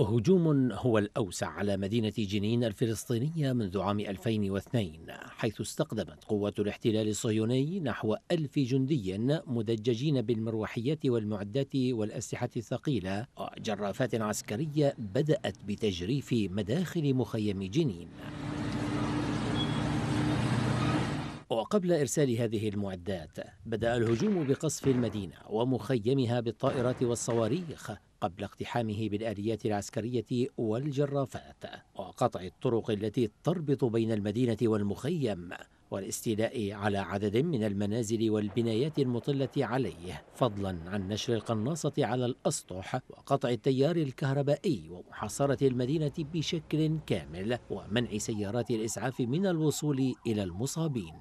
هجوم هو الأوسع على مدينة جنين الفلسطينية منذ عام 2002 حيث استقدمت قوات الاحتلال الصهيوني نحو ألف جندي مدججين بالمروحيات والمعدات والأسلحة الثقيلة وجرافات عسكرية بدأت بتجريف مداخل مخيم جنين وقبل إرسال هذه المعدات بدأ الهجوم بقصف المدينة ومخيمها بالطائرات والصواريخ قبل اقتحامه بالآليات العسكرية والجرافات وقطع الطرق التي تربط بين المدينة والمخيم والاستيلاء على عدد من المنازل والبنايات المطلة عليه فضلا عن نشر القناصة على الأسطح وقطع التيار الكهربائي ومحاصرة المدينة بشكل كامل ومنع سيارات الإسعاف من الوصول إلى المصابين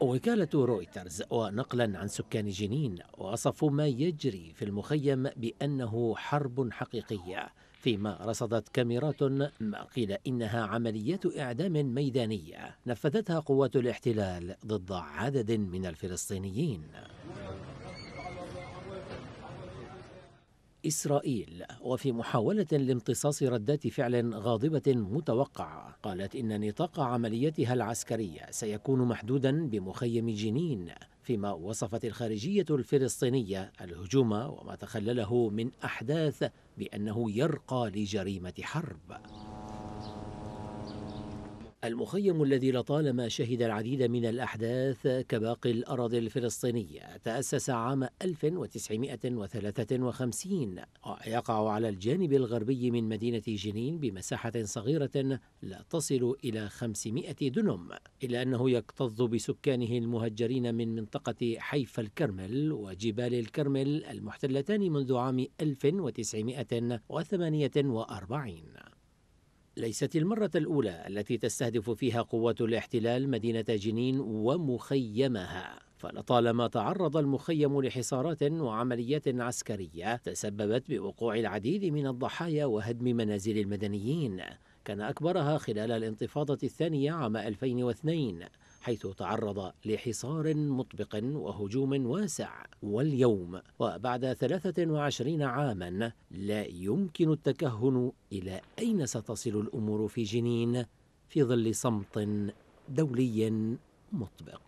وكالة رويترز ونقلا عن سكان جنين وصفوا ما يجري في المخيم بأنه حرب حقيقية فيما رصدت كاميرات ما قيل إنها عمليات إعدام ميدانية نفذتها قوات الاحتلال ضد عدد من الفلسطينيين إسرائيل وفي محاولة لامتصاص ردات فعل غاضبة متوقعة قالت إن نطاق عمليتها العسكرية سيكون محدودا بمخيم جنين فيما وصفت الخارجية الفلسطينية الهجوم وما تخلله من أحداث بأنه يرقى لجريمة حرب المخيم الذي لطالما شهد العديد من الأحداث كباقي الأراضي الفلسطينية تأسس عام 1953 ويقع على الجانب الغربي من مدينة جنين بمساحة صغيرة لا تصل إلى 500 دنم إلا أنه يكتظ بسكانه المهجرين من منطقة حيف الكرمل وجبال الكرمل المحتلتان منذ عام 1948 ليست المرة الأولى التي تستهدف فيها قوات الاحتلال مدينة جنين ومخيمها فلطالما تعرض المخيم لحصارات وعمليات عسكرية تسببت بوقوع العديد من الضحايا وهدم منازل المدنيين كان أكبرها خلال الانتفاضة الثانية عام 2002 حيث تعرض لحصار مطبق وهجوم واسع واليوم وبعد 23 عاما لا يمكن التكهن إلى أين ستصل الأمور في جنين في ظل صمت دولي مطبق